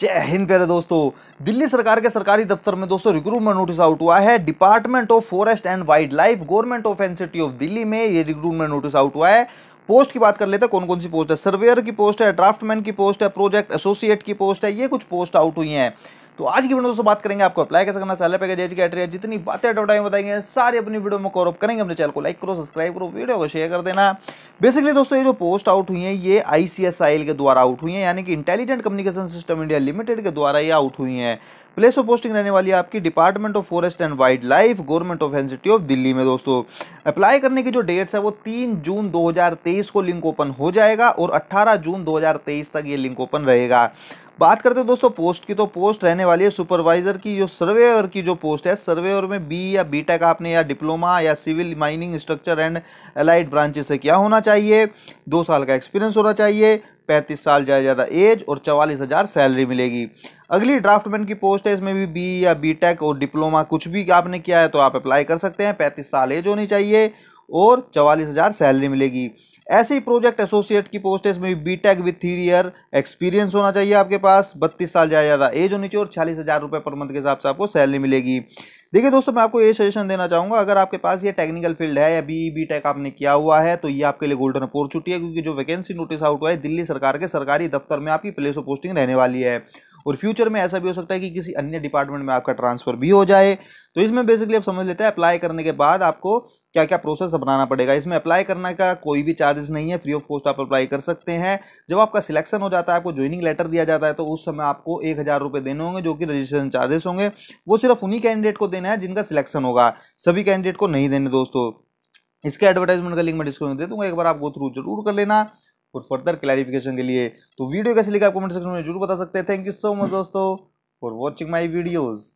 जय हिंद प्यारे दोस्तों दिल्ली सरकार के सरकारी दफ्तर में दोस्तों रिक्रूटमेंट नोटिस आउट हुआ है department of forest and wildlife government of NCT of Delhi में ये रिक्रूटमेंट नोटिस आउट हुआ है पोस्ट की बात कर लेते हैं कौन कौन सी पोस्ट है सर्वेयर की पोस्ट है ड्राफ्टमैन की पोस्ट है प्रोजेक्ट एसोसिएट की पोस्ट है ये कुछ पोस्ट आउट हुई हैं तो आज की वीडियो दोस्तों बात करेंगे आपको अप्लाई कैसे करना सैलरी पैकेज एज कैटरी जितनी बातें एडवर्टाइज बताएंगे सारी अपनी वीडियो में कॉरअप करेंगे अपने चैनल को लाइक करो सब्सक्राइब करो वीडियो को शेयर कर देना बेसिकली दोस्तों ये जो पोस्ट आउट हुई है ये आई के द्वारा आउट हुई है यानी कि intelligent communication system India limited के द्वारा ये आउट हुई है प्लेस ऑफ पोस्टिंग रहने वाली है आपकी department of forest and wildlife government of NCT of Delhi में दोस्तों अप्लाई करने की जो डेट्स है वो 3 जून 2023 को लिंक ओपन हो जाएगा और 18 जून 2023 तक ये लिंक ओपन रहेगा बात करते हैं दोस्तों पोस्ट की तो पोस्ट रहने वाली है सुपरवाइजर की जो सर्वेयर की जो पोस्ट है सर्वेयर में बी या बी टेक आपने या डिप्लोमा या civil mining structure and allied branches से क्या होना चाहिए दो साल का एक्सपीरियंस होना चाहिए पैंतीस साल ज़्यादा ज़्यादा एज और चवालीस हज़ार सैलरी मिलेगी अगली ड्राफ्टमैन की पोस्ट है इसमें भी बी या बी टेक और डिप्लोमा कुछ भी आपने किया है तो आप अप्लाई कर सकते हैं पैंतीस साल एज होनी चाहिए और चवालीस हज़ार सैलरी मिलेगी ऐसे ही प्रोजेक्ट एसोसिएट की पोस्ट है इसमें B tech with three year experience होना चाहिए आपके पास बत्तीस साल ज़्यादा ज़्यादा एज होनी चाहिए और छालीस हज़ार रुपये पर मंथ के हिसाब से आपको सैलरी मिलेगी देखिए दोस्तों मैं आपको ये सजेशन देना चाहूँगा अगर आपके पास ये टेक्निकल फील्ड है या बी बी टेक आपने किया हुआ है तो ये आपके लिए गोल्डन अपॉर्चुनिटी है क्योंकि जो वैकेंसी नोटिस आउट हुआ है दिल्ली सरकार के सरकारी दफ्तर में आपकी प्लेस ऑफ पोस्टिंग रहने वाली है और फ्यूचर में ऐसा भी हो सकता है कि किसी अन्य डिपार्टमेंट में आपका ट्रांसफर भी हो जाए तो इसमें बेसिकली आप समझ लेते हैं अप्लाई करने के बाद आपको क्या क्या प्रोसेस अपनाना पड़ेगा इसमें अप्लाई करने का कोई भी चार्जेस नहीं है फ्री ऑफ कॉस्ट आप अप्लाई कर सकते हैं जब आपका सिलेक्शन हो जाता है आपको ज्वाइनिंग लेटर दिया जाता है तो उस समय आपको एक हज़ार रुपये देने होंगे जो कि रजिस्ट्रेशन चार्जेस होंगे वो सिर्फ उन्हीं कैंडिडेट को देना है जिनका सिलेक्शन होगा सभी कैंडिडेट को नहीं देने दोस्तों इसके एडवर्टाइजमेंट का लिंक मैं डिस्क्रिप्शन दे दूंगा एक बार आप वो थ्रू जरूर कर लेना और फर्दर क्लैरिफिकेशन के लिए तो वीडियो कैसे लिखा आप कमेंट सेक्शन में जरूर बता सकते हैं थैंक यू सो मच दोस्तों फॉर वॉचिंग माई वीडियोज़